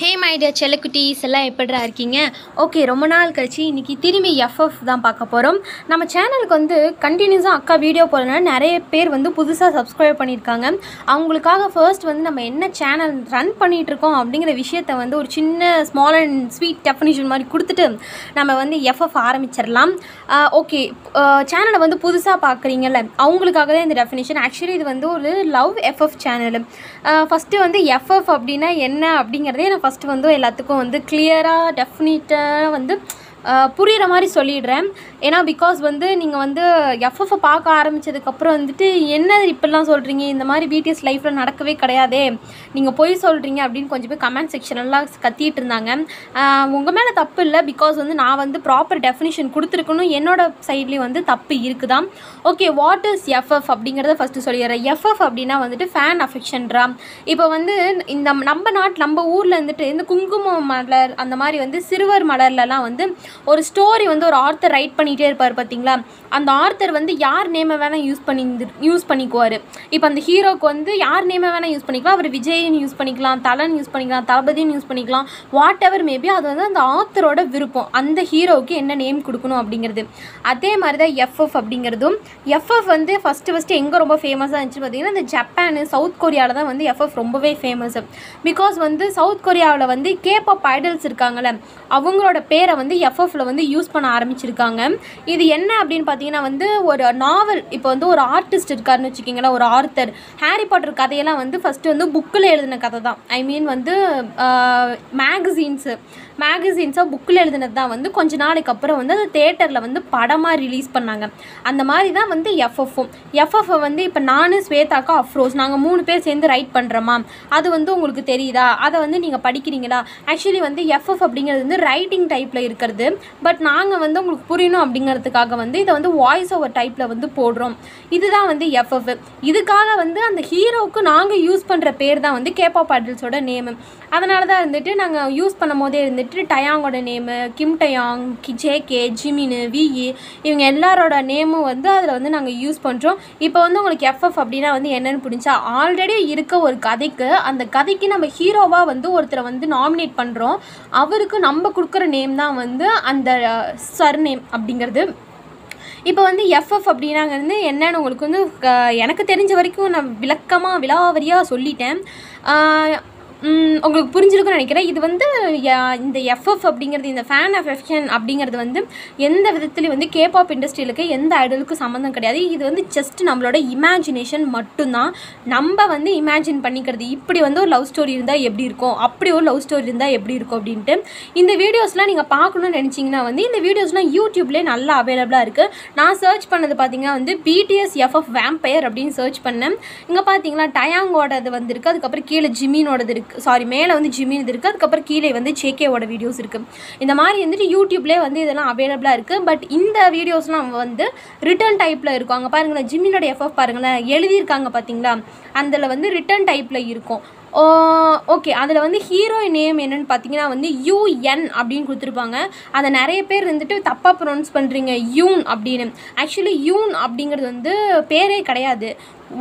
ஹே my dear dear செல்லக்குட்டீஸ் எல்லாம் எப்படிரா இருக்கீங்க okay ரொம்ப நாள் கழிச்சு இன்றைக்கி திரும்பி எஃப்எஃப் தான் பார்க்க போகிறோம் நம்ம சேனலுக்கு வந்து கண்டினியூஸாக அக்கா வீடியோ போகிறதுனால நிறைய பேர் வந்து புதுசாக சப்ஸ்கிரைப் பண்ணியிருக்காங்க அவங்களுக்காக ஃபர்ஸ்ட் வந்து நம்ம என்ன சேனல் ரன் பண்ணிகிட்ருக்கோம் அப்படிங்கிற விஷயத்த வந்து ஒரு சின்ன ஸ்மால் அண்ட் ஸ்வீட் டெஃபினிஷன் மாதிரி கொடுத்துட்டு நம்ம வந்து எஃப்எஃப் ஆரம்பிச்சிடலாம் ஓகே சேனலை வந்து புதுசாக பார்க்குறீங்கல்ல அவங்களுக்காக தான் இந்த டெஃபினேஷன் ஆக்சுவலி இது வந்து ஒரு லவ் எஃப்எஃப் சேனல் ஃபஸ்ட்டு வந்து எஃப்எஃப் அப்படின்னா என்ன அப்படிங்கிறதே நான் ஃபஸ்ட்டு வந்து எல்லாத்துக்கும் வந்து கிளியராக டெஃபினிட்டாக வந்து புரிகிற மாதிரி சொல்லிடுறேன் ஏன்னா பிகாஸ் வந்து நீங்கள் வந்து எஃப்எஃப்பை பார்க்க ஆரம்பித்ததுக்கப்புறம் வந்துட்டு என்ன இப்படிலாம் சொல்கிறீங்க இந்த மாதிரி பிடிஎஸ் லைஃப்பில் நடக்கவே கிடையாதே நீங்கள் பொய் சொல்கிறீங்க அப்படின்னு கொஞ்சம் பேர் கமெண்ட் செக்ஷன்லாம் கத்திட்டு இருந்தாங்க உங்கள் மேலே தப்பு இல்லை பிகாஸ் வந்து நான் வந்து ப்ராப்பர் டெஃபினிஷன் கொடுத்துருக்கணும் என்னோடய சைட்லேயும் வந்து தப்பு இருக்குதான் ஓகே வாட் இஸ் எஃப்எஃப் அப்படிங்கிறத ஃபஸ்ட்டு சொல்லிடுறேன் எஃப்எஃப் அப்படின்னா வந்துட்டு ஃபேன் அஃபெக்ஷன்ரா இப்போ வந்து இந்த நம்ம நாட்டு நம்ம ஊரில் வந்துட்டு இந்த குங்குமம் மலர் அந்த மாதிரி வந்து சிறுவர் மலர்லலாம் வந்து ஒரு ஸ்டோரி வந்து ஒரு ஆர்த்தர் ரைட் பண்ணிகிட்டே இருப்பார் பார்த்தீங்களா அந்த ஆர்த்தர் வந்து யார் நேமை வேணால் யூஸ் பண்ணி யூஸ் பண்ணிக்குவார் இப்போ அந்த ஹீரோக்கு வந்து யார் நேமை வேணால் யூஸ் பண்ணிக்கலாம் அவர் விஜயன் யூஸ் பண்ணிக்கலாம் தலன் யூஸ் பண்ணிக்கலாம் தளபதினு யூஸ் பண்ணிக்கலாம் வாட் எவர் மேபி அது வந்து அந்த ஆர்த்தரோட விருப்பம் அந்த ஹீரோவுக்கு என்ன நேம் கொடுக்கணும் அப்படிங்கிறது அதே மாதிரி தான் எஃப்எஃப் அப்படிங்கிறதும் எஃப்எஃப் வந்து ஃபஸ்ட்டு ஃபஸ்ட்டு எங்கே ரொம்ப ஃபேமஸாக இருந்துச்சு பார்த்தீங்கன்னா இந்த ஜப்பான் சவுத் கொரியாவில் தான் வந்து எஃப்எஃப் ரொம்பவே ஃபேமஸ் பிகாஸ் வந்து சவுத் கொரியாவில் வந்து கேப் ஆஃப் ஐடல்ஸ் இருக்காங்களே அவங்களோட பேரை வந்து எஃப்எஃப் மெட்டாஃபில் வந்து யூஸ் பண்ண ஆரம்பிச்சிருக்காங்க இது என்ன அப்படின்னு பார்த்தீங்கன்னா வந்து ஒரு நாவல் இப்போ வந்து ஒரு ஆர்டிஸ்ட் இருக்காருன்னு வச்சுக்கிங்களா ஒரு ஆர்த்தர் ஹாரி பாட்டர் கதையெல்லாம் வந்து ஃபஸ்ட்டு வந்து புக்கில் எழுதின கதை தான் ஐ மீன் வந்து மேகசின்ஸு மேகசின்ஸாக புக்கில் எழுதினது தான் வந்து கொஞ்ச நாளைக்கு அப்புறம் வந்து அந்த தேட்டரில் வந்து படமாக ரிலீஸ் பண்ணாங்க அந்த மாதிரி தான் வந்து எஃப்எஃப்பும் எஃப்எஃப்ஐ வந்து இப்போ நானும் ஸ்வேதாக்கா அஃப்ரோஸ் நாங்கள் மூணு பேர் சேர்ந்து ரைட் பண்ணுறோமா அது வந்து உங்களுக்கு தெரியுதா அதை வந்து நீங்கள் படிக்கிறீங்களா ஆக்சுவலி வந்து எஃப்எஃப் அப்படிங்கிறது வந்து ரைட்டிங் டைப்பில் இருக்கிறது பட் நாங்கள் வந்து உங்களுக்கு புரியணும் அப்படிங்கிறதுக்காக வந்து இதை வந்து வாய்ஸ் ஓவர் டைப்பில் வந்து போடுறோம் இதுதான் வந்து எஃப்எஃப் இதுக்காக வந்து அந்த ஹீரோவுக்கு நாங்கள் யூஸ் பண்ணுற பேர் தான் வந்து கேப்பா பாட்டில்ஸோட நேமு அதனால தான் இருந்துட்டு நாங்கள் யூஸ் பண்ணும் போதே இருந்துட்டு வந்துட்டு டயாங்கோட name Kim Taehyung JK Jimin V இவங்க எல்லாரோட நேமும் வந்து அதில் வந்து நாங்கள் யூஸ் பண்ணுறோம் இப்போ வந்து உங்களுக்கு எஃப்எஃப் அப்படின்னா வந்து என்னென்னு புரிஞ்சா ஆல்ரெடி இருக்க ஒரு கதைக்கு அந்த கதைக்கு நம்ம ஹீரோவாக வந்து ஒருத்தரை வந்து நாமினேட் பண்ணுறோம் அவருக்கு நம்ம கொடுக்குற நேம் தான் வந்து அந்த சர் நேம் அப்படிங்கிறது இப்போ வந்து எஃப்எஃப் அப்படின்னாங்க வந்து என்னென்னு உங்களுக்கு வந்து எனக்கு தெரிஞ்ச வரைக்கும் நான் விளக்கமாக விழாவரியாக சொல்லிட்டேன் உங்களுக்கு புரிஞ்சிருக்குன்னு நினைக்கிறேன் இது வந்து இந்த எஃப்எஃப் அப்படிங்கிறது இந்த ஃபேன் அஃபெக்ஷன் அப்படிங்கிறது வந்து எந்த விதத்துலையும் வந்து கேபாப் இண்டஸ்ட்ரியிலுக்கு எந்த ஐடலுக்கும் சம்மந்தம் கிடையாது இது வந்து ஜஸ்ட் நம்மளோட இமேஜினேஷன் மட்டும்தான் நம்ம வந்து இமேஜின் பண்ணிக்கிறது இப்படி வந்து ஒரு லவ் ஸ்டோரி இருந்தால் எப்படி இருக்கும் அப்படி ஒரு லவ் ஸ்டோரி இருந்தால் எப்படி இருக்கும் அப்படின்ட்டு இந்த வீடியோஸ்லாம் நீங்கள் பார்க்கணும்னு நினச்சிங்கன்னா வந்து இந்த வீடியோஸ்லாம் யூடியூப்லேயே நல்லா அவைலபிளாக இருக்குது நான் சர்ச் பண்ணது பார்த்தீங்கன்னா வந்து பிடிஎஸ் எஃப்எஃப் வேம்பையர் அப்படின்னு சர்ச் பண்ணேன் இங்கே பார்த்தீங்கன்னா டயாங்கோடது வந்துருக்கு அதுக்கப்புறம் கீழே ஜிமீனோடது இருக்குது இருக்குது சாரி மேலே வந்து ஜிம்மின் இது இருக்குது அதுக்கப்புறம் கீழே வந்து ஜேகேவோட வீடியோஸ் இருக்குது இந்த மாதிரி வந்துட்டு யூடியூப்லேயே வந்து இதெல்லாம் அவைலபிளாக இருக்குது பட் இந்த வீடியோஸ்லாம் வந்து ரிட்டர்ன் டைப்பில் இருக்கும் அங்கே பாருங்களேன் ஜிம்மினோட எஃப்எஃப் பாருங்களேன் எழுதியிருக்காங்க பார்த்தீங்களா அதில் வந்து ரிட்டர்ன் டைப்பில் இருக்கும் ஓகே அதில் வந்து ஹீரோயின் நேம் என்னென்னு பார்த்தீங்கன்னா வந்து யூஎன் அப்படின்னு கொடுத்துருப்பாங்க அதை நிறைய பேர் வந்துட்டு தப்பாக ப்ரொனவுன்ஸ் பண்ணுறீங்க யூன் அப்படின்னு ஆக்சுவலி யூன் அப்படிங்கிறது வந்து பேரே கிடையாது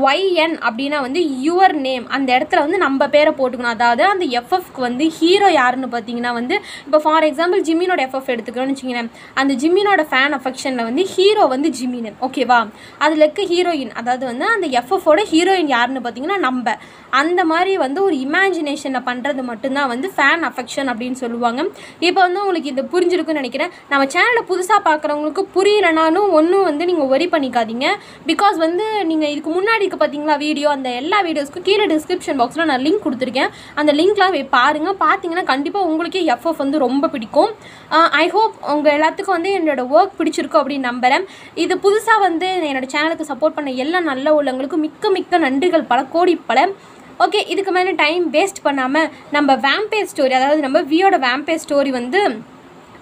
ஒய்என் அப்படின்னா வந்து யுவர் நேம் அந்த இடத்துல வந்து நம்ம பேரை போட்டுக்கணும் அதாவது அந்த எஃப்எஃப்க்கு வந்து ஹீரோ யாருன்னு பார்த்தீங்கன்னா வந்து இப்போ ஃபார் எக்ஸாம்பிள் ஜிம்மினோட எஃப்எஃப் எடுத்துக்கணும்னு வச்சுக்கோங்க அந்த ஜிம்மினோட ஃபேன் அஃபெக்ஷனில் வந்து ஹீரோ வந்து ஜிம்மின் ஓகேவா அதில் இருக்க ஹீரோயின் அதாவது வந்து அந்த எஃப்எஃபோட ஹீரோயின் யாருன்னு பார்த்தீங்கன்னா நம்ம அந்த மாதிரி வந்து ஒரு இமேஜினேஷனில் பண்ணுறது மட்டும்தான் வந்து ஃபேன் அஃபெக்ஷன் அப்படின்னு சொல்லுவாங்க இப்போ வந்து உங்களுக்கு இது புரிஞ்சிருக்குன்னு நினைக்கிறேன் நம்ம சேனலை புதுசாக பார்க்குறவங்களுக்கு புரியலனாலும் ஒன்றும் வந்து நீங்கள் ஒரி பண்ணிக்காதீங்க பிகாஸ் வந்து நீங்கள் இதுக்கு முன்னாடி இருக்குது பார்த்தீங்களா வீடியோ அந்த எல்லா வீடியோஸ்க்கும் கீழே டிஸ்கிரிப்ஷன் பாக்ஸில் நான் லிங்க் கொடுத்துருக்கேன் அந்த லிங்க்லாம் பாருங்கள் பார்த்தீங்கன்னா கண்டிப்பாக உங்களுக்கே எஃப்எஃப் வந்து ரொம்ப பிடிக்கும் ஐ ஹோப் உங்கள் எல்லாத்துக்கும் வந்து என்னோடய ஒர்க் பிடிச்சிருக்கும் அப்படின்னு நம்புகிறேன் இது புதுசாக வந்து என்னோடய சேனலுக்கு சப்போர்ட் பண்ண எல்லா நல்ல உள்ளவங்களுக்கும் மிக்க மிக்க நன்றிகள் பல கோடி பல ஓகே இதுக்கு மேலே டைம் வேஸ்ட் பண்ணாமல் நம்ம வேம்பேர் ஸ்டோரி அதாவது நம்ம வியோட வேம்பேர் ஸ்டோரி வந்து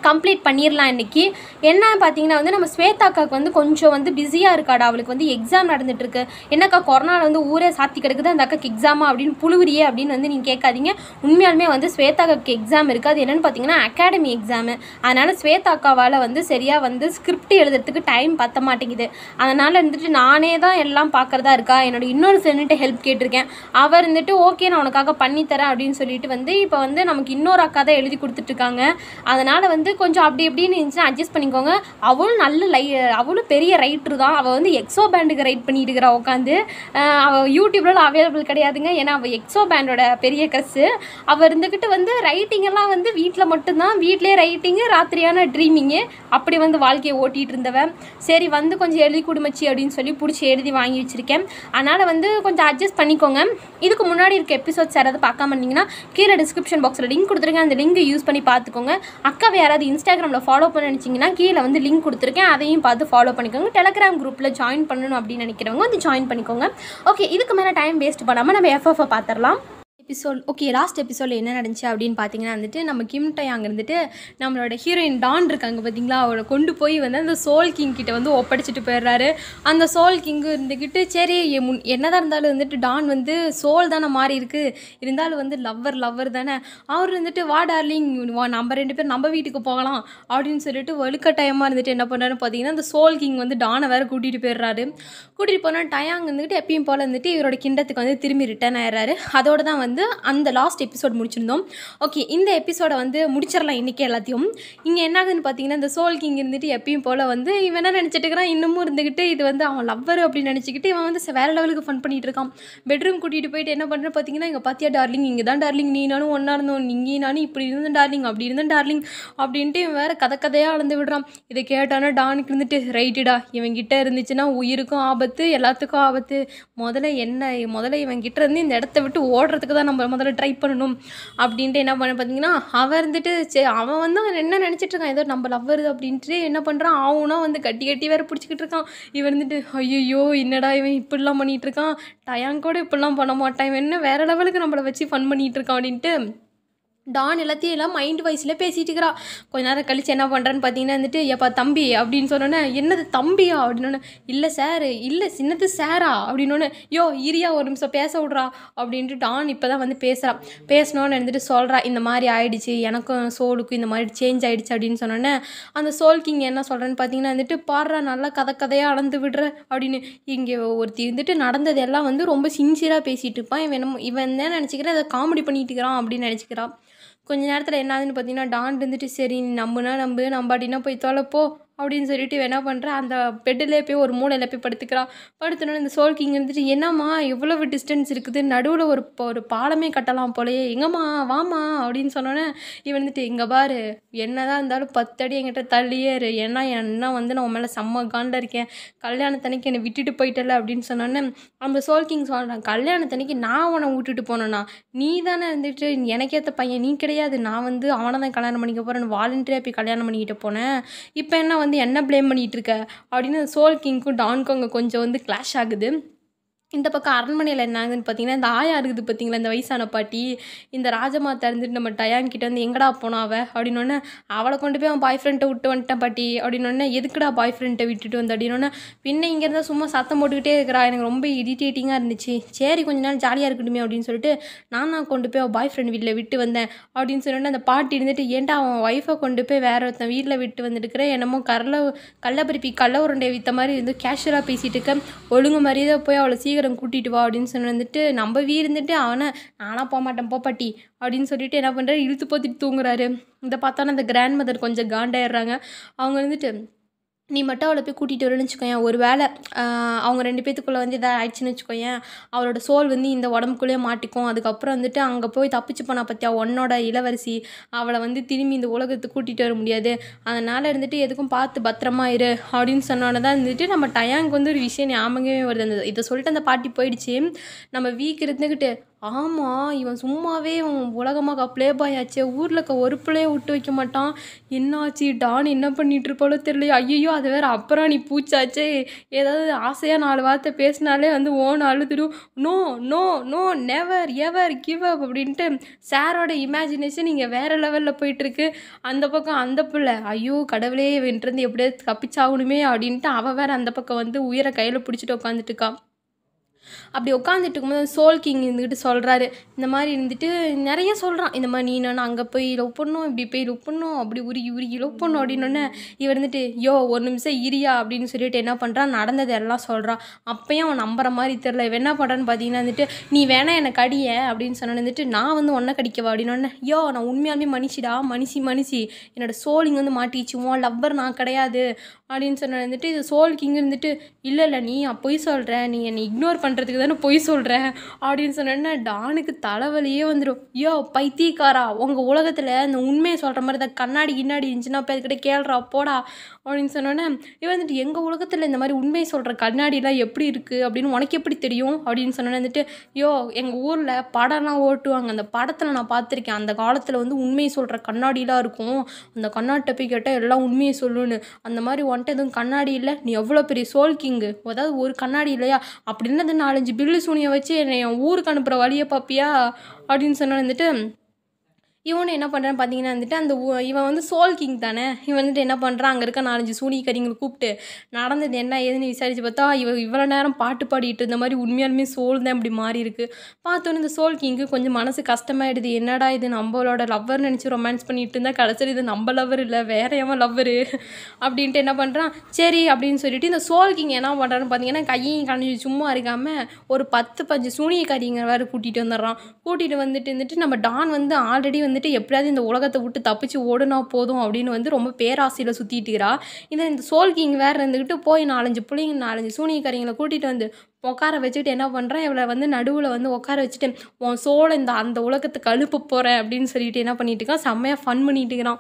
கம்ப்ளீட் பண்ணிடலாம் இன்றைக்கி என்ன பார்த்தீங்கன்னா வந்து நம்ம ஸ்வேதாக்காவுக்கு வந்து கொஞ்சம் வந்து பிஸியாக இருக்காடா அவளுக்கு வந்து எக்ஸாம் நடந்துகிட்ருக்கு என்னக்கா கொரோனாவில் வந்து ஊரே சாத்தி கிடக்குது அந்த அக்காக்கு எக்ஸாமா அப்படின்னு புழுவுறியே அப்படின்னு வந்து நீங்கள் கேட்காதீங்க உண்மையாலுமே வந்து ஸ்வேதாக்காவுக்கு எக்ஸாம் இருக்குது அது என்னென்னு பார்த்தீங்கன்னா அகாடமி எக்ஸாமு அதனால் ஸ்வேதாக்காவால் வந்து சரியாக வந்து ஸ்கிரிப்ட் எழுதுறதுக்கு டைம் பற்ற மாட்டேங்குது அதனால் இருந்துட்டு நானே தான் எல்லாம் பார்க்குறதா இருக்கா என்னோட இன்னொரு ஃப்ரெண்டுகிட்ட ஹெல்ப் கேட்டிருக்கேன் அவர் இருந்துட்டு ஓகே நான் உனக்காக பண்ணித்தரேன் அப்படின்னு சொல்லிட்டு வந்து இப்போ வந்து நமக்கு இன்னொரு அக்கா தான் எழுதி கொடுத்துட்ருக்காங்க அதனால் வந்து கொஞ்சம் அப்படி இப்படின்னு இருந்துச்சுன்னா அட்ஜஸ்ட் பண்ணிக்கோங்க அவளும் நல்ல லை அவளும் பெரிய ரைட்ரு தான் அவள் வந்து எக்ஸோ பேண்டுக்கு ரைட் பண்ணிட்டு இருக்கிற உட்காந்து அவள் யூடியூப்லாம் அவைலபிள் கிடையாதுங்க ஏன்னா அவள் எக்ஸோ பேண்டோட பெரிய கஸ்ஸு அவள் இருந்துக்கிட்டு வந்து ரைட்டிங்கெல்லாம் வந்து வீட்டில் மட்டும்தான் வீட்லேயே ரைட்டிங்கு ராத்திரியான ட்ரீமிங்கு அப்படி வந்து வாழ்க்கையை ஓட்டிகிட்டு இருந்தவன் சரி வந்து கொஞ்சம் எழுதி குடுமச்சி அப்படின்னு சொல்லி பிடிச்சி எழுதி வாங்கி வச்சுருக்கேன் அதனால் வந்து கொஞ்சம் அட்ஜஸ்ட் பண்ணிக்கோங்க இதுக்கு முன்னாடி இருக்க எபிசோட்ஸ் யாராவது பார்க்காம இருந்தீங்கன்னா கீழே டிஸ்கிரிப்ஷன் பாக்ஸில் லிங்க் கொடுத்துருங்க அந்த லிங்க் யூஸ் பண்ணி பார்த்துக்கோங்க அக்காவை யாராவது அது இன்ஸ்டாகிராமில் ஃபாலோ பண்ண நினச்சிங்கன்னா கீழே வந்து லிங்க் கொடுத்துருக்கேன் அதையும் பார்த்து ஃபாலோ பண்ணிக்கோங்க டெலகிராம் குரூப்பில் ஜாயின் பண்ணணும் அப்படின்னு நினைக்கிறவங்க வந்து ஜாயின் பண்ணிக்கோங்க ஓகே இதுக்கு மேலே டைம் வேஸ்ட் பண்ணாமல் நம்ம எஃப்எஃப்ஐ பார்த்துடலாம் எபிசோட் ஓகே லாஸ்ட் எபிசோடில் என்ன நடந்துச்சு அப்படின்னு பார்த்தீங்கன்னா வந்துட்டு நம்ம கிம் டயாங் இருந்துட்டு நம்மளோட ஹீரோயின் டான் இருக்காங்க பார்த்தீங்களா அவரை கொண்டு போய் வந்து அந்த சோல் கிங் கிட்ட வந்து ஒப்படைச்சிட்டு போயிடுறாரு அந்த சோல் கிங்கு இருந்துக்கிட்டு சரி முன் என்னதான் இருந்தாலும் வந்துட்டு டான் வந்து சோல் தானே மாறி இருக்கு இருந்தாலும் வந்து லவ்வர் லவ்வர் தானே அவர் வந்துட்டு வா டார்லிங் நம்ம ரெண்டு பேரும் நம்ம வீட்டுக்கு போகலாம் அப்படின்னு சொல்லிட்டு வலுக்கட்டாயமாக இருந்துட்டு என்ன பண்ணுறாருன்னு பார்த்தீங்கன்னா அந்த சோல் கிங் வந்து டானை வேறு கூட்டிகிட்டு போயிடுறாரு கூட்டிகிட்டு போனால் டயாங் வந்துட்டு எப்பயும் போல் வந்துட்டு இவரோட கிண்டத்துக்கு வந்து திரும்பி ரிட்டர்ன் ஆயிடுறாரு அதோடு தான் வந்து வந்து அந்த லாஸ்ட் எபிசோட் முடிச்சிருந்தோம் ஓகே இந்த எபிசோடை வந்து முடிச்சிடலாம் இன்றைக்கி எல்லாத்தையும் இங்கே என்ன ஆகுதுன்னு பார்த்தீங்கன்னா இந்த சோல் கிங் இருந்துட்டு எப்பயும் போல் வந்து இவன் என்ன நினச்சிட்டு இருக்கிறான் இன்னமும் இருந்துக்கிட்டு இது வந்து அவன் லவ்வர் அப்படின்னு நினச்சிக்கிட்டு இவன் வந்து வேறு லெவலுக்கு ஃபன் பண்ணிகிட்டு இருக்கான் பெட்ரூம் கூட்டிகிட்டு போயிட்டு என்ன பண்ணுறேன் பார்த்தீங்கன்னா இங்கே பார்த்தியா டார்லிங் இங்கே தான் டார்லிங் நீ நானும் ஒன்றா இருந்தோம் நீங்கள் நானும் இப்படி இருந்தேன் டார்லிங் அப்படி இருந்தேன் டார்லிங் அப்படின்ட்டு இவன் வேறு கதை கதையாக அளந்து விடுறான் இதை கேட்டானா டானுக்கு இருந்துட்டு ரைட்டுடா கிட்டே இருந்துச்சுன்னா உயிருக்கும் ஆபத்து எல்லாத்துக்கும் ஆபத்து முதல்ல என்ன முதல்ல இவன் கிட்ட இருந்து இந்த இடத்த விட்டு ஓடுறதுக்கு தான் தான் நம்ம முதல்ல ட்ரை பண்ணணும் அப்படின்ட்டு என்ன பண்ண பார்த்தீங்கன்னா அவன் இருந்துட்டு சரி அவன் வந்து என்ன நினச்சிட்டு இருக்கான் ஏதோ நம்ம லவ்வருது அப்படின்ட்டு என்ன பண்ணுறான் அவனும் வந்து கட்டி கட்டி வேறு பிடிச்சிக்கிட்டு இருக்கான் இவன் இருந்துட்டு ஐயோ என்னடா இவன் இப்படிலாம் பண்ணிகிட்ருக்கான் டயாங்கோட இப்படிலாம் பண்ண மாட்டான் இவன் என்ன வேறு லெவலுக்கு நம்மளை வச்சு ஃபன் பண்ணிகிட்டு இருக்கான் அப்படின்ட்டு டான் எல்லாத்தையும் எல்லாம் மைண்ட் வாய்ஸில் பேசிகிட்டு இருக்கிறா கொஞ்ச நேரம் கழிச்சு என்ன பண்ணுறேன்னு பார்த்தீங்கன்னா வந்துட்டு எப்பா தம்பி அப்படின்னு சொன்னோன்னே என்னது தம்பியா அப்படின்னோடனே இல்லை சார் இல்லை சின்னது சாரா அப்படின்னோடனே யோ இரியா ஒரு நிமிஷம் பேச விட்றா அப்படின்ட்டு டான் இப்போ தான் வந்து பேசுகிறான் பேசினோன்னு வந்துட்டு சொல்கிறா இந்த மாதிரி ஆயிடுச்சு எனக்கும் சோலுக்கும் இந்த மாதிரி சேஞ்ச் ஆகிடுச்சு அப்படின்னு சொன்னோன்னே அந்த சோலுக்கு இங்கே என்ன சொல்கிறேன்னு பார்த்தீங்கன்னா வந்துட்டு பாடுறா நல்லா கதை கதையாக அளந்து விடுற அப்படின்னு இங்கே ஒருத்தி இருந்துட்டு எல்லாம் வந்து ரொம்ப சின்சியராக பேசிகிட்டு இருப்பான் இவன் இவன் தான் நினச்சிக்கிறேன் அதை காமெடி பண்ணிட்டு இருக்கிறான் அப்படின்னு நினச்சிக்கிறான் கொஞ்ச நேரத்தில் என்ன ஆகுதுன்னு பார்த்தீங்கன்னா டான் இருந்துட்டு சரி நம்புனா நம்பு நம்பாட்டினா போய் தொலைப்போ அப்படின்னு சொல்லிட்டு என்ன பண்ணுறா அந்த பெட்டிலே போய் ஒரு மூளையில் போய் படுத்துக்கிறான் படுத்தணுன்னு இந்த சோல்க்கு இங்கே இருந்துட்டு என்னம்மா எவ்வளவு டிஸ்டன்ஸ் இருக்குது நடுவில் ஒரு ஒரு பாலமே கட்டலாம் போலயே எங்கம்மா வாமா அப்படின்னு சொன்னோன்னே இவன் வந்துட்டு இங்கே பாரு என்னதான் இருந்தாலும் பத்தடி என்கிட்ட தள்ளியே இரு ஏன்னா என்ன வந்து நான் உன் மேலே செம்ம காண்டில் இருக்கேன் கல்யாணத்தனைக்கு என்னை விட்டுட்டு போயிட்டல அப்படின்னு சொன்னோன்னே அந்த சோல்கிங் சொல்கிறான் கல்யாணத்தனைக்கு நான் உன்னை விட்டுட்டு போனேண்ணா நீ தானே இருந்துட்டு எனக்கேற்ற பையன் நீ கிடையாது நான் வந்து அவனை தான் கல்யாணம் பண்ணிக்க போகிறேன் வாலண்டியாக போய் கல்யாணம் பண்ணிக்கிட்டு போனேன் இப்போ என்ன வந்து என்ன ப்ளேம் பண்ணிகிட்ருக்க அப்படின்னு சோல் கிங்க்கும் டான்கோங்க கொஞ்சம் வந்து கிளாஷ் ஆகுது இந்த பக்கம் அரண்மனையில் என்னாங்கன்னு பார்த்தீங்கன்னா இந்த ஆயா இருக்குது பார்த்தீங்களா இந்த வயசான பாட்டி இந்த ராஜமா தெரிஞ்சுட்டு நம்ம கிட்டே வந்து எங்கடா போனாவ அப்படின்னொன்னே அவளை கொண்டு போய் அவன் பாய் ஃப்ரெண்டை விட்டு வந்துட்டேன் பாட்டி அப்படின்னொன்னே எதுக்குடா பாய் ஃப்ரெண்டை விட்டுட்டு வந்து அப்படின்னோடனே பின்ன இங்கே இருந்தால் சும்மா சத்தம் போட்டுக்கிட்டே இருக்கிறா எனக்கு ரொம்ப இரிட்டேட்டிங்காக இருந்துச்சு சரி கொஞ்ச நாள் ஜாலியாக இருக்கட்டுமே அப்படின்னு சொல்லிட்டு நான் நான் கொண்டு போய் அவள் பாய் ஃப்ரெண்ட் வீட்டில் விட்டு வந்தேன் அப்படின்னு சொன்னோன்னே அந்த பாட்டி இருந்துட்டு ஏன்டா அவன் ஒய்ஃபை கொண்டு போய் வேற ஒருத்தன் வீட்டில் விட்டு வந்துருக்கிறேன் என்னமோ கல்ல கள்ளப்பருப்பி கள்ள உருண்டை விற்ற மாதிரி இருந்து கேஷுவலாக பேசிகிட்டு இருக்கேன் ஒழுங்கு மாதிரியே போய் அவளை சீக்கிரம் சீக்கிரம் கூட்டிட்டு வா அப்படின்னு சொல்லி வந்துட்டு நம்ம இருந்துட்டு அவனை நானாக போ போப்பாட்டி அப்படின்னு சொல்லிட்டு என்ன பண்ணுறாரு இழுத்து போத்திட்டு தூங்குறாரு இதை பார்த்தோன்னா அந்த கிராண்ட் மதர் கொஞ்சம் காண்டாயிடுறாங்க அவங்க வந்துட்டு நீ மட்டும் அவளை போய் கூட்டிகிட்டு வரேன்னு வச்சுக்கோயேன் ஒரு வேளை அவங்க ரெண்டு பேத்துக்குள்ளே வந்து இதாக ஆயிடுச்சுன்னு வச்சுக்கோயேன் அவளோட சோல் வந்து இந்த உடம்புக்குள்ளேயே மாட்டிக்கும் அதுக்கப்புறம் வந்துட்டு அங்கே போய் தப்பிச்சு போனால் பற்றியா உன்னோட இளவரசி அவளை வந்து திரும்பி இந்த உலகத்துக்கு கூட்டிகிட்டு வர முடியாது அதனால் இருந்துட்டு எதுக்கும் பார்த்து பத்திரமா இரு அப்படின்னு சொன்னோன்னே தான் இருந்துட்டு நம்ம டயாங்க்கு வந்து ஒரு விஷயம் ஞாபகமே வருது அந்த இதை சொல்லிட்டு அந்த பாட்டி போயிடுச்சு நம்ம வீக் இருந்துக்கிட்டு ஆமாம் இவன் சும்மாவே இவன் உலகமாக ப்ளே பாய் ஆச்சே ஊரில் இருக்க ஒரு பிள்ளைய விட்டு வைக்க மாட்டான் என்னாச்சு டான் என்ன பண்ணிட்டு இருப்பாலோ தெரியல ஐயோ அது வேற அப்புறம் நீ பூச்சாச்சே ஏதாவது ஆசையாக நாலு வார்த்தை பேசினாலே வந்து ஓன் அழுதுடும் no no no never ever give up அப்படின்ட்டு சாரோட இமேஜினேஷன் இங்கே வேறு லெவலில் போயிட்டுருக்கு அந்த பக்கம் அந்த பிள்ளை ஐயோ கடவுளே இவன்ட்டு எப்படியாவது கப்பிச்சாகணுமே அப்படின்ட்டு அவள் வேற அந்த பக்கம் வந்து உயிரை கையில் பிடிச்சிட்டு இருக்கான் அப்படி உட்காந்துட்டு இருக்கும்போது சோல் கிங் இருந்துக்கிட்டு சொல்கிறாரு இந்த மாதிரி இருந்துட்டு நிறைய சொல்கிறான் இந்த மாதிரி நீ நான் அங்கே போய் லவ் பண்ணும் இப்படி போய் லவ் பண்ணும் அப்படி உருகி உருகி லவ் பண்ணும் அப்படின்னோடனே இவர் வந்துட்டு யோ ஒரு நிமிஷம் இரியா அப்படின்னு சொல்லிட்டு என்ன பண்ணுறான் நடந்தது எல்லாம் சொல்கிறான் அப்பயும் அவன் நம்புற மாதிரி தெரில இவன் என்ன பண்ணுறான்னு பார்த்தீங்கன்னா வந்துட்டு நீ வேணா என்னை கடிய அப்படின்னு சொன்ன வந்துட்டு நான் வந்து ஒன்றை கடிக்கவா அப்படின்னொன்னே யோ நான் உண்மையாலுமே மனுஷிடா மனுஷி மனுஷி என்னோடய சோலிங் வந்து மாட்டிச்சுவோம் லவ்வர் நான் கிடையாது அப்படின்னு சொன்ன வந்துட்டு இது சோல் கிங் இருந்துட்டு இல்லை இல்லை நீ பொய் சொல்கிற நீ என்னை இக்னோர் பண்ண பண்ணுறதுக்கு தானே பொய் சொல்கிறேன் அப்படின்னு சொன்னேன்னா டானுக்கு தலைவலியே வந்துடும் யோ பைத்தியக்காரா உங்கள் உலகத்தில் இந்த உண்மையை சொல்கிற மாதிரி தான் கண்ணாடி கிண்ணாடி இருந்துச்சுன்னா அப்போ அதுக்கிட்ட கேள்றா போடா அப்படின்னு சொன்னோன்னே இவன் வந்துட்டு எங்கள் உலகத்தில் இந்த மாதிரி உண்மையை சொல்கிற கண்ணாடிலாம் எப்படி இருக்குது அப்படின்னு உனக்கு எப்படி தெரியும் அப்படின்னு சொன்னோன்னே வந்துட்டு யோ எங்கள் ஊரில் படம்லாம் ஓட்டுவாங்க அந்த படத்தில் நான் பார்த்துருக்கேன் அந்த காலத்தில் வந்து உண்மையை சொல்கிற கண்ணாடிலாம் இருக்கும் அந்த கண்ணாட்டை போய் கேட்டால் எல்லாம் உண்மையை சொல்லுன்னு அந்த மாதிரி ஒன்ட்டு எதுவும் கண்ணாடி இல்லை நீ எவ்வளோ பெரிய சோல் கிங்கு அதாவது ஒரு கண்ணாடி இல்லையா அப்படின்னு நாலஞ்சு பில்லு சூனியை வச்சு என்னை என் ஊருக்கு அனுப்புகிற வழியை பார்ப்பியா அப்படின்னு சொன்னால் வந்துட்டு இவனு என்ன பண்ணுறான்னு பார்த்தீங்கன்னா வந்துட்டு அந்த இவன் வந்து சோல் கிங் தானே இவன் வந்துட்டு என்ன பண்ணுறான் அங்கே இருக்க நாலஞ்சு சூனியக்காரிங்களை கூப்பிட்டு நடந்தது என்ன ஏதுன்னு விசாரித்து பார்த்தா இவ இவ்வளோ நேரம் பாட்டு பாடிட்டு இருந்த மாதிரி உண்மையாலுமே சோல் தான் இப்படி மாறி இருக்கு பார்த்தோன்னே இந்த சோல் கிங்கு கொஞ்சம் மனசு கஷ்டமாயிடுது என்னடா இது நம்மளோட லவ்வர் நினச்சி ரொமான்ஸ் பண்ணிட்டு இருந்தால் கடைசியில் இது நம்ம லவ்வர் இல்லை வேற ஏமா லவ்வரு அப்படின்ட்டு என்ன பண்ணுறான் சரி அப்படின்னு சொல்லிட்டு இந்த சோல் கிங் என்ன பண்ணுறான்னு பார்த்தீங்கன்னா கையையும் கணஞ்சி சும்மா இருக்காமல் ஒரு பத்து பஞ்சு சூனியக்காரிங்க வேறு கூட்டிகிட்டு வந்துடுறான் கூட்டிகிட்டு வந்துட்டு இருந்துட்டு நம்ம டான் வந்து ஆல்ரெடி வந்து வந்துட்டு எப்படியாவது இந்த உலகத்தை விட்டு தப்பிச்சு ஓடுனா போதும் அப்படின்னு வந்து ரொம்ப பேராசையில் சுற்றிட்டுக்கிறா இதை இந்த சோல் கிங் வேறு இருந்துக்கிட்டு போய் நாலஞ்சு பிள்ளைங்க நாலஞ்சு சூனியக்காரங்களை கூட்டிகிட்டு வந்து உட்கார வச்சுட்டு என்ன பண்ணுறேன் இவளை வந்து நடுவில் வந்து உட்கார வச்சுட்டு உன் சோளை இந்த அந்த உலகத்துக்கு கழுப்பு போகிறேன் அப்படின்னு சொல்லிட்டு என்ன பண்ணிட்டு இருக்கான் செம்மையாக ஃபன் பண்ணிட்டு இருக்கிறான்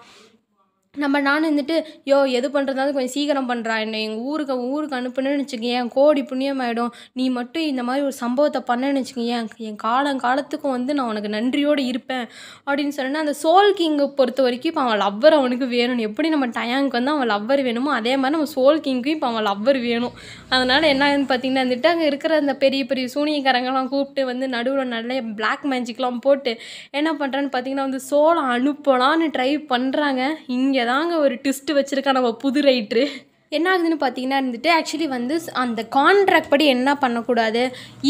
நம்ம நான் வந்துட்டு யோ எது பண்ணுறதாலும் கொஞ்சம் சீக்கிரம் பண்ணுறா என்னை எங்கள் ஊருக்கு ஊருக்கு அனுப்புனேன்னு வச்சுக்கேன் கோடி புண்ணியம் ஆகிடும் நீ மட்டும் இந்த மாதிரி ஒரு சம்பவத்தை பண்ணேன்னு வச்சுக்கேன் என் காலம் காலத்துக்கும் வந்து நான் உனக்கு நன்றியோடு இருப்பேன் அப்படின்னு சொன்னேன்னா அந்த சோல் கிங்கை பொறுத்த வரைக்கும் இப்போ அவன் லவ்வர் அவனுக்கு வேணும் எப்படி நம்ம டயாங்க்கு வந்து அவன் லவ்வர் வேணுமோ அதே மாதிரி நம்ம சோல் கிங்க்கும் இப்போ அவன் லவ்வர் வேணும் அதனால் என்னன்னு பார்த்தீங்கன்னா வந்துட்டு அங்கே இருக்கிற அந்த பெரிய பெரிய சூனியக்காரங்கெல்லாம் கூப்பிட்டு வந்து நடுவில் நல்ல பிளாக் மேஜிக்லாம் போட்டு என்ன பண்ணுறான்னு பார்த்தீங்கன்னா வந்து சோளம் அனுப்பலான்னு ட்ரை பண்ணுறாங்க இங்கே ஏதாங்க ஒரு ட்விஸ்ட்டு வச்சுருக்கா நம்ம புது ரைட்ரு என்ன ஆகுதுன்னு பார்த்தீங்கன்னா இருந்துட்டு ஆக்சுவலி வந்து அந்த கான்ட்ராக்ட் படி என்ன பண்ணக்கூடாது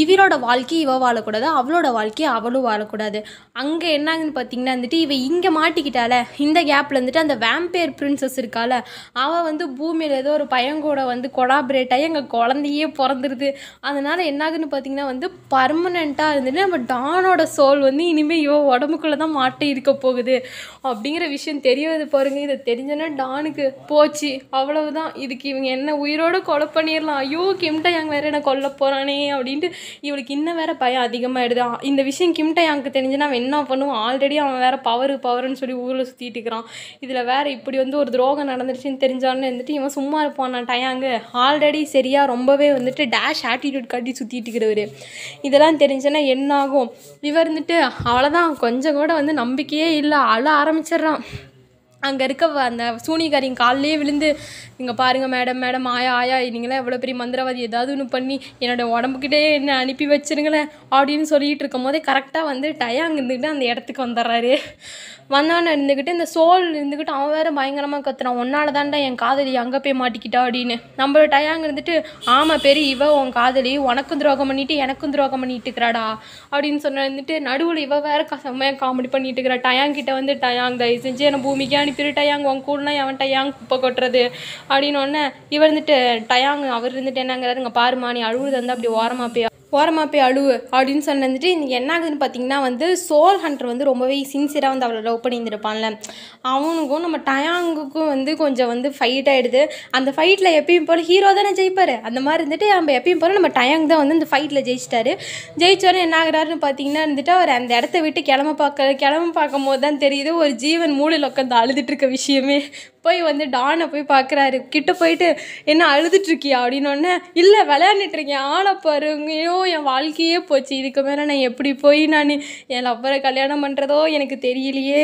இவரோட வாழ்க்கை இவ வாழக்கூடாது அவளோட வாழ்க்கை அவளும் வாழக்கூடாது அங்கே என்ன ஆகுதுன்னு பார்த்தீங்கன்னா இருந்துட்டு இவ இங்கே மாட்டிக்கிட்டால இந்த கேப்பில் இருந்துட்டு அந்த வேம்பேர் பிரின்சஸ் இருக்கால அவள் வந்து பூமியில் ஏதோ ஒரு பையங்கூட வந்து கொலாபரேட் ஆகி எங்கள் குழந்தையே பிறந்துருது அதனால் என்ன ஆகுதுன்னு பார்த்தீங்கன்னா வந்து பர்மனெண்ட்டாக இருந்துட்டு நம்ம டானோட சோல் வந்து இனிமேல் இவ உடம்புக்குள்ளே தான் மாட்டி இருக்க போகுது அப்படிங்கிற விஷயம் தெரியாது பாருங்க பாருங்கள் இதை தெரிஞ்சோன்னா டானுக்கு போச்சு அவ்வளவுதான் இது இதுக்கு இவங்க என்ன உயிரோடு கொலை பண்ணிடலாம் ஐயோ கிம்டா யாங் வேறு என்ன கொல்ல போகிறானே அப்படின்ட்டு இவளுக்கு இன்னும் வேறு பயம் அதிகமாகிடுது இந்த விஷயம் கிம்டா யாங்க தெரிஞ்சுன்னா அவன் என்ன பண்ணுவோம் ஆல்ரெடி அவன் வேறு பவர் பவர்னு சொல்லி ஊரில் சுற்றிட்டு இருக்கிறான் இதில் வேறு இப்படி வந்து ஒரு துரோகம் நடந்துருச்சுன்னு தெரிஞ்சாலும் வந்துட்டு இவன் சும்மா இருப்பான் நான் டயாங்கு ஆல்ரெடி சரியாக ரொம்பவே வந்துட்டு டேஷ் ஆட்டிடியூட் காட்டி சுற்றிட்டு இருக்கிறவர் இதெல்லாம் தெரிஞ்சுன்னா என்ன ஆகும் இவர் வந்துட்டு அவ்வளோதான் கொஞ்சம் கூட வந்து நம்பிக்கையே இல்லை அழ ஆரம்பிச்சிடுறான் அங்கே இருக்க அந்த சூனிகாரின் காலிலே விழுந்து இங்கே பாருங்கள் மேடம் மேடம் ஆயா ஆயா நீங்களாம் எவ்வளோ பெரிய மந்திரவாதி ஏதாவது ஒன்று பண்ணி என்னோடய உடம்புக்கிட்டே என்ன அனுப்பி வச்சிருங்களேன் அப்படின்னு சொல்லிகிட்டு இருக்கும் போதே கரெக்டாக வந்து டயா அங்கே இருந்துக்கிட்டு அந்த இடத்துக்கு வந்துடுறாரு வந்தவன் இருந்துக்கிட்டு இந்த சோல் இருந்துக்கிட்டு அவன் வேறு பயங்கரமாக கத்துறான் ஒன்னால் தான்டா என் காதலி அங்கே போய் மாட்டிக்கிட்டா அப்படின்னு நம்மளோட டயாங் இருந்துட்டு ஆமாம் பெரிய இவ உன் காதலி உனக்கும் துரோகம் பண்ணிட்டு எனக்கும் துரோகம் பண்ணிட்டு இருக்கிறாடா அப்படின்னு சொன்ன இருந்துட்டு நடுவில் இவ வேறு செம்மையாக காமெடி பண்ணிட்டு இருக்கிறா டயாங் கிட்ட வந்து டயாங் தயவு செஞ்சு என்னை பூமிக்கே அனுப்பிடு டயாங் உன் கூடனா அவன் டயாங் குப்பை கொட்டுறது அப்படின்னு ஒன்று இவர் இருந்துட்டு டயாங் அவர் இருந்துட்டு என்னங்கிறாருங்க பாருமா நீ அழுகுறது வந்து அப்படி ஓரமாக போய் ஓரமாக போய் அழுவு அப்படின்னு சொல்லி வந்துட்டு என்ன ஆகுதுன்னு பார்த்தீங்கன்னா வந்து சோல் ஹண்டர் வந்து ரொம்பவே சின்சியராக வந்து அவளை லவ் பண்ணியிருந்துருப்பான்ல அவனுக்கும் நம்ம டயாங்குக்கும் வந்து கொஞ்சம் வந்து ஃபைட் ஆகிடுது அந்த ஃபைட்டில் எப்பயும் போல் ஹீரோ தானே ஜெயிப்பார் அந்த மாதிரி இருந்துட்டு நம்ம எப்பயும் போல் நம்ம டயாங் தான் வந்து இந்த ஃபைட்டில் ஜெயிச்சிட்டாரு ஜெயிச்சோடனே என்ன ஆகிறாருன்னு பார்த்தீங்கன்னா இருந்துட்டு அவர் அந்த இடத்த விட்டு கிளம்ப பார்க்க கிளம்ப பார்க்கும் போது தான் தெரியுது ஒரு ஜீவன் மூளை உட்காந்து அழுதுட்டு இருக்க விஷயமே போய் வந்து டானை போய் பார்க்குறாரு கிட்ட போயிட்டு என்ன அப்படின்னு ஒன்னே இல்லை விளையாண்டுட்ருக்கேன் ஆளை பாருங்கயோ என் வாழ்க்கையே போச்சு இதுக்கு மேலே நான் எப்படி போய் நான் என் லவ்வரை கல்யாணம் பண்ணுறதோ எனக்கு தெரியலையே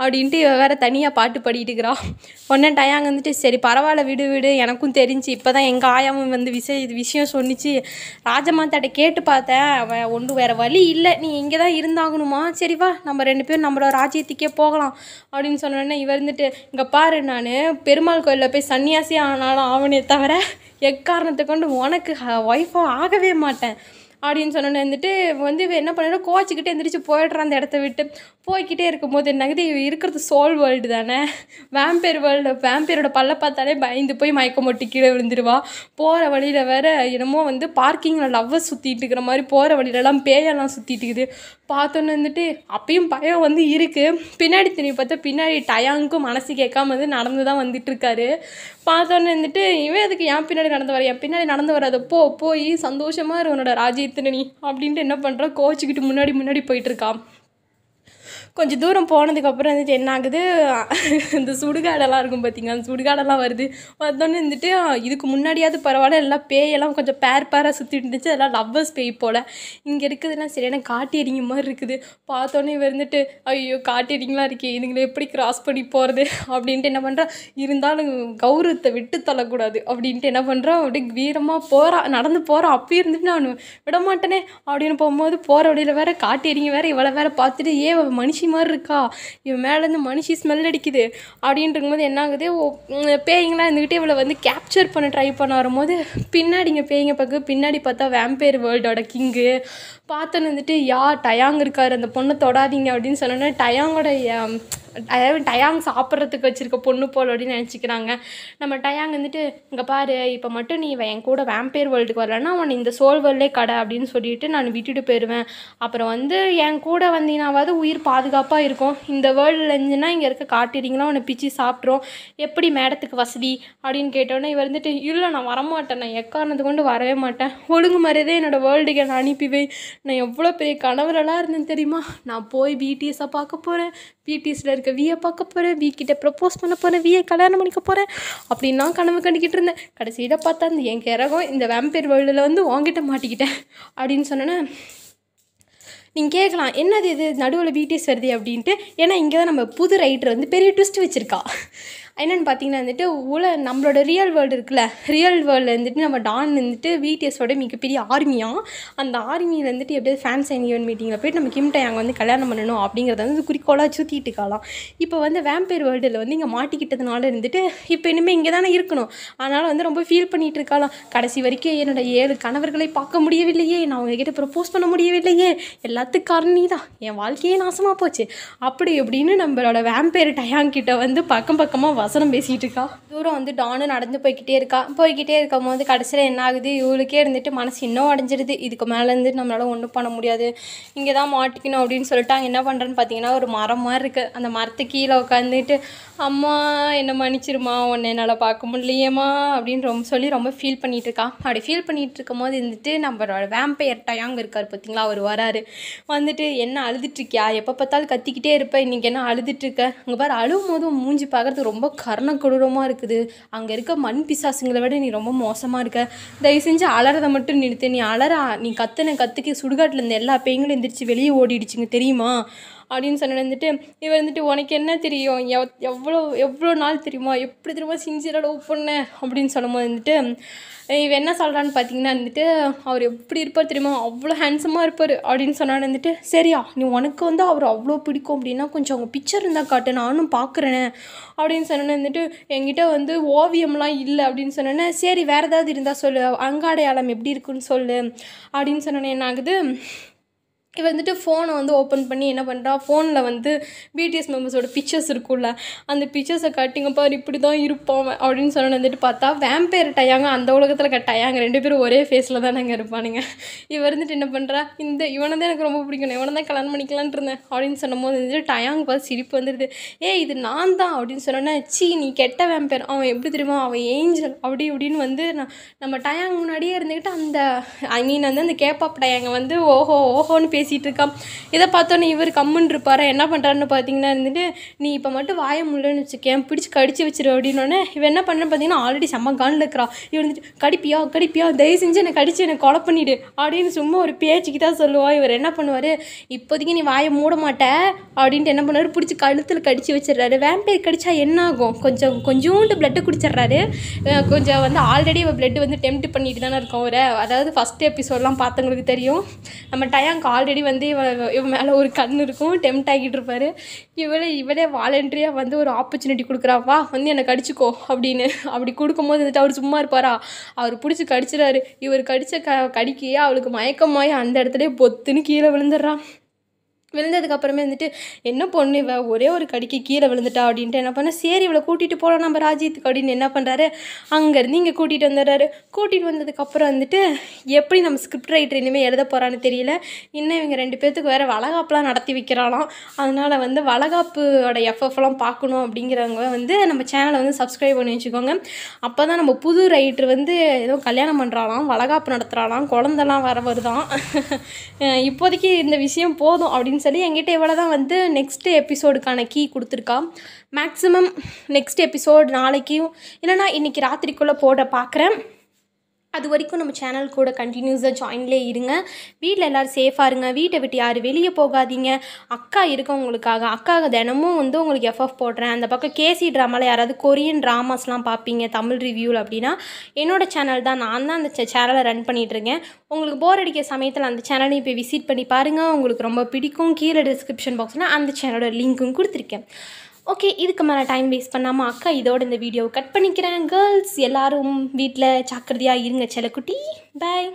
அப்படின்ட்டு இவ வேறு தனியாக பாட்டு பாடிட்டுக்கிறான் ஒன்னே டயாங்க வந்துட்டு சரி பரவாயில்ல விடு விடு எனக்கும் தெரிஞ்சு இப்போ தான் எங்கள் ஆயாவும் வந்து விஷய விஷயம் சொன்னிச்சு ராஜமாத்தாட்ட கேட்டு பார்த்தேன் அவன் ஒன்று வேறு வழி இல்லை நீ இங்கே தான் இருந்தாகணுமா சரிவா நம்ம ரெண்டு பேரும் நம்மளோட ராஜ்யத்துக்கே போகலாம் அப்படின்னு சொன்னோடனே இவர் இருந்துட்டு இங்கே பாரு நான் பெருமாள் கோயிலில் போய் சன்னியாசியாக ஆனாலும் ஆவனே தவிர எக்காரணத்தை கொண்டு உனக்கு ஒய்ஃபாக ஆகவே மாட்டேன் அப்படின்னு சொன்னோன்னே வந்துட்டு வந்து என்ன பண்ணணும் கோச்சிக்கிட்டே எந்திரிச்சு போயிடுறான் அந்த இடத்த விட்டு போய்கிட்டே இருக்கும்போது என்னங்குது இருக்கிறது சோல் வேர்ல்டு தானே வேம்பேர் வேர்ல்டு வேம்பேரோட பல்ல பார்த்தாலே பயந்து போய் மயக்கம் ஒட்டி கீழே விழுந்துருவா போகிற வழியில் வேற என்னமோ வந்து பார்க்கிங்கில் லவ்வை சுற்றிட்டு இருக்கிற மாதிரி போகிற வழியிலலாம் பேயெல்லாம் சுற்றிட்டு இருக்குது பார்த்தோன்னு வந்துட்டு அப்பயும் பயம் வந்து இருக்குது பின்னாடி திரும்பி பார்த்தா பின்னாடி டயாங்க்கும் மனசு கேட்காம வந்து நடந்து தான் வந்துட்டுருக்காரு பார்த்தோன்னு வந்துட்டு இவன் அதுக்கு என் பின்னாடி நடந்து வர என் பின்னாடி நடந்து வராது போ போய் சந்தோஷமாக உன்னோட ராஜ்யத்தை தினனி அப்படின்ட்டு என்ன பண்ணுறான் கோச்சிக்கிட்டு முன்னாடி முன்னாடி போயிட்டுருக்கான் கொஞ்சம் தூரம் போனதுக்கப்புறம் வந்துட்டு என்ன ஆகுது இந்த சுடுகாடெல்லாம் இருக்கும் பார்த்தீங்களா அந்த சுடுகாடெல்லாம் வருது வந்தோடனே வந்துட்டு இதுக்கு முன்னாடியாவது பரவாயில்ல எல்லாம் பேயெல்லாம் கொஞ்சம் பேர் பேராக சுற்றிட்டு இருந்துச்சு அதெல்லாம் லவ்வர்ஸ் பேய் போல் இங்கே இருக்குதுலாம் காட்டி எறிங்க மாதிரி இருக்குது பார்த்தோன்னே இவர் வந்துட்டு ஐயோ காட்டேரிங்களாம் இருக்கே இதுங்களை எப்படி கிராஸ் பண்ணி போகிறது அப்படின்ட்டு என்ன பண்ணுறா இருந்தாலும் கௌரவத்தை விட்டு தள்ளக்கூடாது அப்படின்ட்டு என்ன பண்ணுறோம் அப்படியே வீரமாக போகிறா நடந்து போகிறோம் அப்பயும் இருந்துட்டு நான் விடமாட்டேனே அப்படின்னு போகும்போது போகிற வழியில் வேறு எறிங்க வேறு இவ்வளோ வேறு பார்த்துட்டு ஏ மனுஷன் மனுஷி மாதிரி இருக்கா இவன் மேலேருந்து மனுஷி ஸ்மெல் அடிக்குது போது என்ன ஆகுது பேய்ங்களாம் இருந்துக்கிட்டே இவளை வந்து கேப்சர் பண்ண ட்ரை பண்ண வரும்போது பின்னாடி இங்கே பேய்ங்க பார்க்க பின்னாடி பார்த்தா வேம்பேர் வேர்ல்டோட கிங்கு பார்த்து வந்துட்டு யா டயாங் இருக்கார் அந்த பொண்ணை தொடாதீங்க அப்படின்னு சொன்னோன்னே டயாங்கோட அதாவது டயாங் சாப்பிட்றதுக்கு வச்சுருக்க பொண்ணு போல் அப்படின்னு நினச்சிக்கிறாங்க நம்ம டயாங் வந்துட்டு இங்கே பாரு இப்போ மட்டும் நீ என் கூட வேம்பேர் வேர்ல்டுக்கு வரலன்னா உன் இந்த சோல் வேர்ல்டே கடை அப்படின்னு சொல்லிட்டு நான் விட்டுட்டு போயிடுவேன் அப்புறம் வந்து என் கூட வந்தீங்கனாவது உயிர் பாதுகாப்பாக இருக்கும் இந்த வேர்ல்டில் இருந்துச்சுன்னா இங்கே இருக்க காட்டிடுறீங்களா உன்னை பிச்சு சாப்பிட்றோம் எப்படி மேடத்துக்கு வசதி அப்படின்னு கேட்டோன்னே இவர் வந்துட்டு இல்லை நான் வரமாட்டேன் நான் எக்காரணத்து கொண்டு வரவே மாட்டேன் ஒழுங்கு மாதிரியே என்னோடய வேர்ல்டுக்கு நான் அனுப்பிவேன் நான் எவ்வளோ பெரிய கணவரெல்லாம் இருந்தேன் தெரியுமா நான் போய் பிடிஎஸை பார்க்க போகிறேன் பிடிஎஸில் இருக்க வியை பார்க்க போகிறேன் வி கிட்டே ப்ரப்போஸ் பண்ண போகிறேன் வியை கல்யாணம் பண்ணிக்க போகிறேன் அப்படின்னா கனவு கண்டுக்கிட்டு இருந்தேன் கடைசியில் பார்த்தா அந்த என் கிரகம் இந்த வேம்பேர் வேர்ல்டில் வந்து வாங்கிட்ட மாட்டிக்கிட்டேன் அப்படின்னு சொன்னோன்னே நீங்கள் கேட்கலாம் என்னது இது நடுவில் பிடிஎஸ் வருது அப்படின்ட்டு ஏன்னா இங்கே தான் நம்ம புது ரைட்டர் வந்து பெரிய ட்விஸ்ட் வச்சுருக்கா என்னென்னு பார்த்தீங்கன்னா வந்துட்டு உல நம்மளோட ரியல் வேர்ல்டு இருக்குல்ல ரியல் வேர்ல்டில் வந்துட்டு நம்ம டான் வந்துட்டு விடிஎஸோட மிகப்பெரிய ஆர்மியாக அந்த ஆர்மியில் வந்துட்டு எப்படியாவது ஃபேன்ஸ் அண்ட் ஈவன் மீட்டிங்கில் போயிட்டு நம்ம கிம் அங்கே வந்து கல்யாணம் பண்ணணும் அப்படிங்கிறத வந்து குறிக்கோளாக சுற்றிட்டு இருக்கலாம் இப்போ வந்து வேம்பேர் வேர்ல்டில் வந்து இங்கே மாட்டிக்கிட்டதுனால இருந்துட்டு இப்போ இனிமேல் இங்கே தானே இருக்கணும் அதனால் வந்து ரொம்ப ஃபீல் பண்ணிகிட்டு இருக்கலாம் கடைசி வரைக்கும் என்னோடய ஏழு கணவர்களை பார்க்க முடியவில்லையே நான் அவங்கக்கிட்ட ப்ரப்போஸ் பண்ண முடியவில்லையே எல்லாத்துக்கும் காரணி தான் என் வாழ்க்கையே நாசமாக போச்சு அப்படி எப்படின்னு நம்மளோட வேம்பேர் டயாங்கிட்ட வந்து பக்கம் பக்கமாக வசனம் பேசிகிட்டு இருக்கா தூரம் வந்து டானும் நடந்து போய்கிட்டே இருக்கா போய்கிட்டே இருக்கும் போது கடைசியில் என்ன ஆகுது இவளுக்கே இருந்துட்டு மனசு இன்னும் அடைஞ்சிருது இதுக்கு மேலேருந்து நம்மளால் ஒன்றும் பண்ண முடியாது இங்கே தான் மாட்டிக்கணும் அப்படின்னு சொல்லிட்டு அங்கே என்ன பண்ணுறேன்னு பார்த்தீங்கன்னா ஒரு மரம் மாதிரி இருக்குது அந்த மரத்து கீழே உட்காந்துட்டு அம்மா என்னை மன்னிச்சிருமா உன்னை என்னால் பார்க்க முடியலையேம்மா அப்படின்னு ரொம்ப சொல்லி ரொம்ப ஃபீல் பண்ணிகிட்டு இருக்கா அப்படி ஃபீல் பண்ணிட்டு இருக்கும் போது இருந்துட்டு நம்மளோட வேம்பையர் டயாங் இருக்கார் பார்த்தீங்களா அவர் வராரு வந்துட்டு என்ன இருக்கியா எப்போ பார்த்தாலும் கத்திக்கிட்டே இருப்பேன் இன்னைக்கு என்ன அழுதுட்டுருக்க உங்கள் பாரு அழுவும் போது மூஞ்சி பார்க்குறது ரொம்ப கர்ணம் கொடூரமாக இருக்குது அங்கே இருக்க மண் பிசாசுங்களை விட நீ ரொம்ப மோசமாக இருக்க தயவு செஞ்சு அலறதை மட்டும் நிறுத்த நீ அலற நீ கத்துன கத்துக்கு சுடுகாட்டில் இருந்த எல்லா பேய்களும் எந்திரிச்சு வெளியே ஓடிடுச்சுங்க தெரியுமா அப்படின்னு சொன்ன வந்துட்டு இவர் வந்துட்டு உனக்கு என்ன தெரியும் எவ் எவ்வளோ எவ்வளோ நாள் தெரியுமா எப்படி தெரியுமா சின்சியராக லவ் பண்ணேன் அப்படின்னு சொல்லும்போது வந்துட்டு இவன் என்ன சொல்கிறான்னு பார்த்தீங்கன்னா வந்துட்டு அவர் எப்படி இருப்பார் தெரியுமா அவ்வளோ ஹேண்ட்ஸமாக இருப்பார் அப்படின்னு சொன்னான்னு வந்துட்டு சரியா நீ உனக்கு வந்து அவர் அவ்வளோ பிடிக்கும் அப்படின்னா கொஞ்சம் அவங்க பிக்சர் இருந்தால் காட்டு நானும் பார்க்குறேன் அப்படின்னு சொன்னோன்னே வந்துட்டு என்கிட்ட வந்து ஓவியம்லாம் இல்லை அப்படின்னு சொன்னோன்னே சரி வேறு ஏதாவது இருந்தால் சொல்லு அங்காடையாளம் எப்படி இருக்குன்னு சொல்லு அப்படின்னு சொன்னோன்னே என்ன ஆகுது இவ வந்துட்டு ஃபோனை வந்து ஓப்பன் பண்ணி என்ன பண்ணுறா ஃபோனில் வந்து பிடிஎஸ் மெம்பர்ஸோட பிக்சர்ஸ் இருக்கும்ல அந்த பிக்சர்ஸை கட்டிங்கப்பா இப்படி தான் இருப்போம் அப்படின்னு சொன்னோட வந்துட்டு பார்த்தா வேம்பேர் டயாங்க அந்த உலகத்தில் கட்டாயாங்க ரெண்டு பேரும் ஒரே ஃபேஸில் தான் நாங்கள் இருப்பானுங்க இவர் வந்துட்டு என்ன பண்ணுறா இந்த இவனை தான் எனக்கு ரொம்ப பிடிக்கும் இவனை தான் கல்யாணம் பண்ணிக்கலான் இருந்தேன் அப்படின்னு சொன்னபோது வந்துட்டு டயாங் பார்த்து சிரிப்பு வந்துடுது ஏ இது நான் தான் அப்படின்னு சொன்னோன்னா சீ நீ கெட்ட வேம்பேர் அவன் எப்படி தெரியுமா அவன் ஏஞ்சல் அப்படி இப்படின்னு வந்து நான் நம்ம டயாங் முன்னாடியே இருந்துக்கிட்டு அந்த ஐ மீன் வந்து அந்த கேப்பாப் டயாங்க வந்து ஓஹோ ஓஹோன்னு பேசி பேசிகிட்டு இருக்கான் இதை பார்த்தோன்னே இவர் கம்முன்னு இருப்பார் என்ன பண்ணுறாருன்னு பார்த்தீங்கன்னா இருந்துட்டு நீ இப்போ மட்டும் வாய முடியலன்னு வச்சுக்கேன் பிடிச்சி கடிச்சு வச்சிரு அப்படின்னோடனே இவன் என்ன பண்ணுறேன்னு பார்த்தீங்கன்னா ஆல்ரெடி செம்ம கானில் இருக்கிறா இவன் வந்துட்டு கடிப்பியா கடிப்பியா தயவு செஞ்சு என்னை கடிச்சு என்னை கொலை பண்ணிவிடு அப்படின்னு சும்மா ஒரு பேச்சுக்கு தான் சொல்லுவாள் இவர் என்ன பண்ணுவார் இப்போதைக்கு நீ வாயை மூட மாட்டே அப்படின்ட்டு என்ன பண்ணுவார் பிடிச்சி கழுத்தில் கடிச்சு வச்சிடுறாரு வேம்பேர் கடிச்சா என்ன ஆகும் கொஞ்சம் கொஞ்சோண்டு பிளட்டு குடிச்சிடுறாரு கொஞ்சம் வந்து ஆல்ரெடி இவன் பிளட்டு வந்து டெம்ட் பண்ணிட்டு தானே இருக்கோம் அவரை அதாவது ஃபஸ்ட் எபிசோட்லாம் பார்த்தவங்களுக்கு தெரியும் நம்ம டயாங்க் ஆல்ரெடி ஆல்ரெடி வந்து இவன் இவன் மேலே ஒரு கண் இருக்கும் டெம்ட் ஆகிட்டு இருப்பார் இவளே இவளே வாலண்டரியாக வந்து ஒரு ஆப்பர்ச்சுனிட்டி கொடுக்குறா வா வந்து என்னை கடிச்சிக்கோ அப்படின்னு அப்படி கொடுக்கும்போது வந்துட்டு அவர் சும்மா இருப்பாரா அவர் பிடிச்சி கடிச்சிடாரு இவர் கடித்த க கடிக்கையே அவளுக்கு மயக்கமாயி அந்த இடத்துல பொத்துன்னு கீழே விழுந்துடுறான் விழுந்ததுக்கப்புறமே வந்துட்டு என்ன பொண்ணு இவ ஒரே ஒரு கடிக்கு கீழே விழுந்துட்டா அப்படின்ட்டு என்ன பண்ண சரி இவளை கூட்டிகிட்டு போகலாம் நம்ம ராஜ்யத்துக்கு அப்படின்னு என்ன பண்ணுறாரு அங்கேருந்து இங்கே கூட்டிகிட்டு வந்துடுறாரு கூட்டிகிட்டு வந்ததுக்கப்புறம் வந்துட்டு எப்படி நம்ம ஸ்கிரிப்ட் ரைட்டர் இனிமேல் எழுத போகிறான்னு தெரியல இன்னும் இவங்க ரெண்டு பேர்த்துக்கு வேறு வளகாப்புலாம் நடத்தி வைக்கிறாலாம் அதனால் வந்து வளகாப்போட எஃப்எஃப்லாம் பார்க்கணும் அப்படிங்கிறவங்க வந்து நம்ம சேனலை வந்து சப்ஸ்கிரைப் பண்ணி வச்சுக்கோங்க அப்போ தான் நம்ம புது ரைட்டர் வந்து ஏதோ கல்யாணம் பண்ணுறாலாம் வளகாப்பு நடத்துகிறாலாம் குழந்தெல்லாம் வர வருதான் இப்போதைக்கு இந்த விஷயம் போதும் அப்படின்னு அப்படின்னு சொல்லி எங்கிட்ட இவ்வளோ தான் வந்து நெக்ஸ்ட் எபிசோடுக்கான கீ கொடுத்துருக்கா மேக்ஸிமம் நெக்ஸ்ட் எபிசோட் நாளைக்கும் இல்லைனா இன்றைக்கி ராத்திரிக்குள்ளே போட பார்க்குறேன் அது வரைக்கும் நம்ம சேனல் கூட கண்டினியூஸாக ஜாயின்லே இருங்க வீட்டில் எல்லோரும் சேஃபாக இருங்க வீட்டை விட்டு யாரும் வெளியே போகாதீங்க அக்கா இருக்கு உங்களுக்காக அக்கா தினமும் வந்து உங்களுக்கு எஃப்எஃப் போடுறேன் அந்த பக்கம் கேசி ட்ராமாவில் யாராவது கொரியன் ட்ராமாஸ்லாம் பார்ப்பீங்க தமிழ் ரிவ்யூவில் அப்படின்னா என்னோடய சேனல் தான் நான் தான் அந்த சேனலை ரன் பண்ணிகிட்ருக்கேன் உங்களுக்கு போர் அடிக்க சமயத்தில் அந்த சேனலையும் போய் விசிட் பண்ணி பாருங்கள் உங்களுக்கு ரொம்ப பிடிக்கும் கீழே டிஸ்கிரிப்ஷன் பாக்ஸ்னால் அந்த சேனலோட லிங்க்கும் கொடுத்துருக்கேன் ஓகே இதுக்கு மேலே டைம் வேஸ்ட் பண்ணாமல் அக்கா இதோட இந்த வீடியோவை கட் பண்ணிக்கிறேன் கேர்ள்ஸ் எல்லோரும் வீட்டில் ஜாக்கிரதையாக இருங்க செலக்குட்டி பாய்